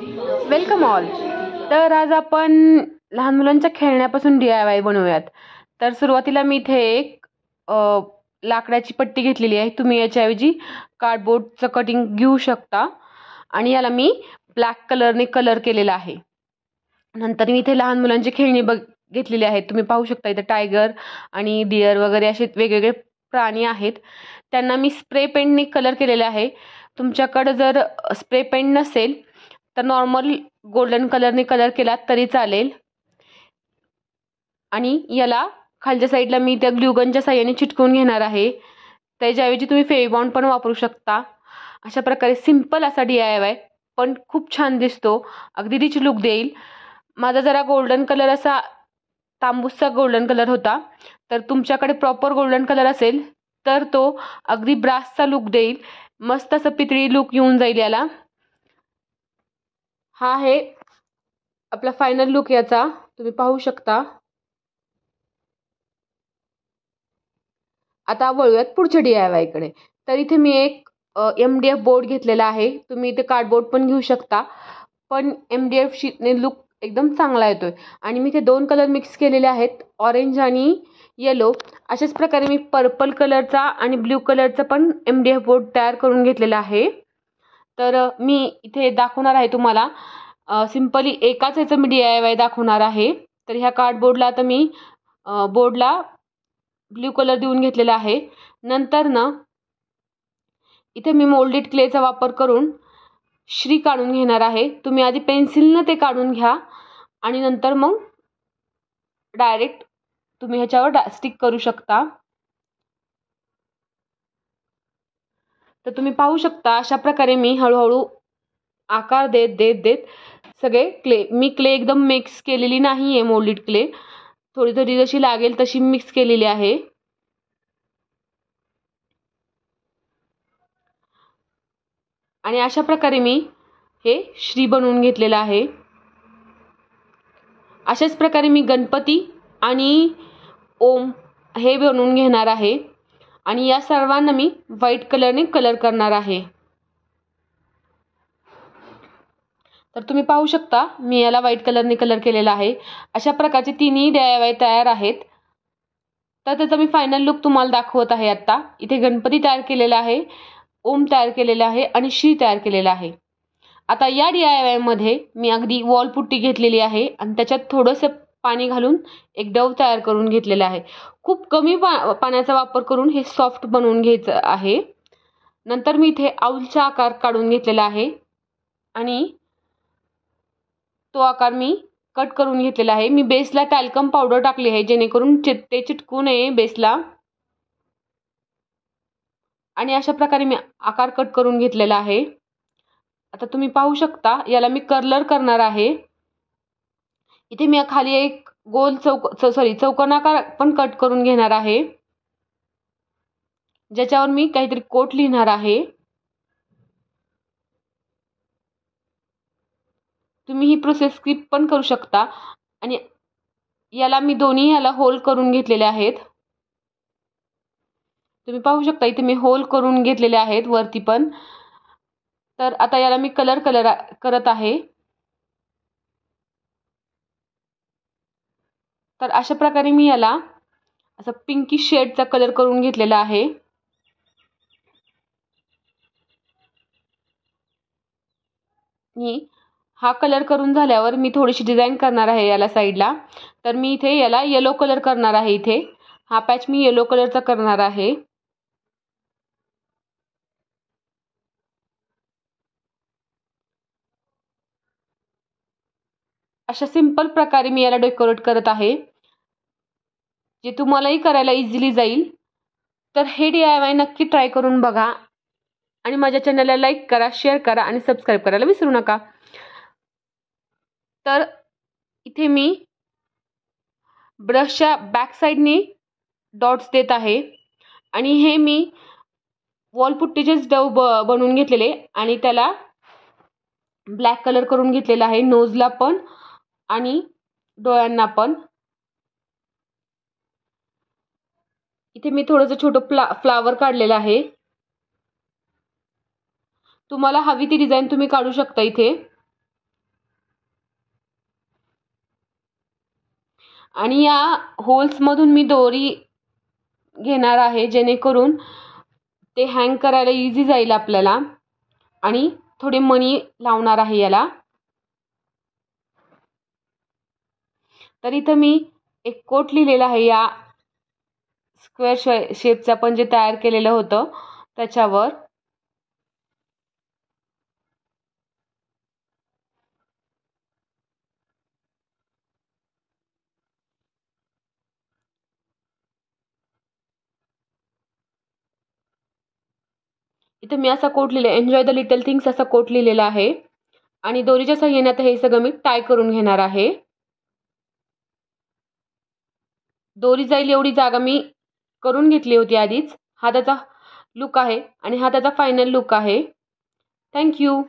welcome all तर आज आपण लहान मुलांच्या खेळण्यापासून डी आय वाय बनवूयात तर सुरुवातीला मी इथे एक लाकडाची पट्टी घेतलेली आहे तुम्ही याच्याऐवजी कार्डबोर्डचं कटिंग घेऊ शकता आणि याला मी ब्लॅक कलरने कलर केलेला आहे नंतर मी इथे लहान मुलांची खेळणी बघ घेतलेली आहेत तुम्ही पाहू शकता इथे टायगर आणि डिअर वगैरे असे वेगवेगळे प्राणी आहेत त्यांना मी स्प्रे पेंटने कलर केलेले आहे तुमच्याकडं जर स्प्रे पेंट नसेल तर नॉर्मल गोल्डन कलरने कलर केला तरी चालेल आणि याला खालच्या साईडला मी त्या ग्ल्युगनच्या साह्याने चिटकून घेणार आहे त्याच्याऐवजी तुम्ही फेविबॉन्ड पण वापरू शकता अशा प्रकारे सिम्पल असा डी आय वाय पण खूप छान दिसतो अगदी रिच लुक देईल माझा जरा गोल्डन कलर असा तांबूसचा गोल्डन कलर होता तर तुमच्याकडे प्रॉपर गोल्डन कलर असेल तर तो अगदी ब्रासचा लुक देईल मस्त असं पितळी लुक येऊन जाईल याला हा आहे आपला फायनल लुक याचा तुम्ही पाहू शकता आता वळूयात पुढच्या डी आय वायकडे तर इथे मी एक एम डी एफ बोर्ड घेतलेला आहे तुम्ही इथे कार्डबोर्ड पण घेऊ शकता पण एम डी एफ शीटने लुक एकदम चांगला येतोय आणि मी इथे दोन कलर मिक्स केलेले आहेत ऑरेंज आणि येलो अशाच प्रकारे मी पर्पल कलरचा आणि ब्ल्यू कलरचा पण एम डी एफ बोर्ड तयार करून घेतलेला आहे तर मी इथे दाखवणार आहे तुम्हाला सिंपली एकाच याचं मी डी आय वाय दाखवणार आहे तर ह्या कार्डबोर्डला आता मी बोर्डला ब्ल्यू कलर देऊन घेतलेला आहे नंतर ना इथे मी मोल्डेड क्लेचा वापर करून श्री काढून घेणार आहे तुम्ही आधी पेन्सिलनं ते काढून घ्या आणि नंतर मग डायरेक्ट तुम्ही ह्याच्यावर डा स्टिक करू शकता तर तुम्ही पाहू शकता अशा प्रकारे मी हळूहळू आकार देत देत देत सगळे क्ले मी क्ले एकदम मिक्स केलेली नाही आहे मोल्डीड क्ले थोडी थोडी जशी लागेल तशी मिक्स केलेली आहे आणि अशा प्रकारे मी हे श्री बनवून घेतलेलं आहे अशाच प्रकारे मी गणपती आणि ओम हे बनवून घेणार आहे आणि या सर्वांना मी व्हाईट कलरने कलर करणार आहे तर तुम्ही पाहू शकता मी याला व्हाईट कलरने कलर केलेला आहे अशा प्रकारचे तिन्ही डीआयवाय तयार आहेत तर त्याचा मी फायनल लुक तुम्हाला दाखवत आहे आत्ता इथे गणपती तयार केलेला आहे ओम तयार केलेला आहे आणि श्री तयार केलेला आहे आता या डी आय मी अगदी वॉल पुट्टी घेतलेली आहे आणि त्याच्यात थोडंसं पाणी घालून एक डव तयार करून घेतलेलं आहे खूप कमी पा पाण्याचा वापर करून हे सॉफ्ट बनवून घ्यायचं आहे नंतर मी इथे आऊलचा आकार काढून घेतलेला आहे आणि तो आकार मी कट करून घेतलेला आहे मी बेसला टॅल्कम पावडर टाकली आहे जेणेकरून चिट ते चिटकू नये बेसला आणि अशा प्रकारे मी आकार कट करून घेतलेला आहे आता तुम्ही पाहू शकता याला मी कर्लर करणार आहे इथे मी खाली एक गोल चौक सॉरी चौकोनाकार पण कट करून घेणार आहे ज्याच्यावर मी काहीतरी कोट लिहिणार आहे तुम्ही ही प्रोसेस स्किप पण करू शकता आणि याला मी दोन्ही याला होल करून घेतलेले आहेत तुम्ही पाहू शकता इथे मी होल करून घेतलेले आहेत वरती पण तर आता याला मी कलर कलर करत आहे तर अशा प्रकारे मी याला असा पिंकी शेडचा कलर करून घेतलेला आहे हा कलर करून झाल्यावर मी थोडीशी डिझाईन करणार आहे याला साईडला तर मी इथे याला येलो कलर करणार आहे इथे हा पॅच मी येलो कलरचा करणार आहे अशा सिंपल प्रकारे मी याला डेकोरेट करत आहे जे तुम्हालाही करायला इझिली जाईल तर हे डी आय वाय नक्की ट्राय करून बघा आणि माझ्या चॅनलला लाईक करा शेअर करा आणि सबस्क्राईब करायला विसरू नका तर इथे मी ब्रशच्या बॅकसाईडने डॉट्स देत आहे आणि हे मी वॉलपुट्टीचेच डव ब बनवून घेतलेले आणि त्याला ब्लॅक कलर करून घेतलेला आहे नोजला पण आणि डोळ्यांना पण इथे मी थोडंसं छोटं फ्ला फ्लावर काढलेलं आहे तुम्हाला हवी ती डिझाईन तुम्ही काढू शकता इथे आणि या होल्समधून मी दोरी घेणार आहे जेणेकरून ते हँग करायला इझी जाईल आपल्याला आणि थोडे मनी लावणार आहे याला तर इथं मी एक कोट लिहिलेला आहे या स्क्वेअर शे शेपचं आपण जे तयार केलेलं होतं त्याच्यावर इथे मी असा कोट लिहिला एन्जॉय द लिटल थिंग्स असा कोट लिहिलेला आहे आणि दोरीच्या सहाय्याने आता हे सगळं मी टाय करून घेणार आहे दोरी जाईल एवढी जागा मी करून घेतली होती आधीच हा त्याचा लुक आहे आणि हा त्याचा फायनल लुक आहे थँक्यू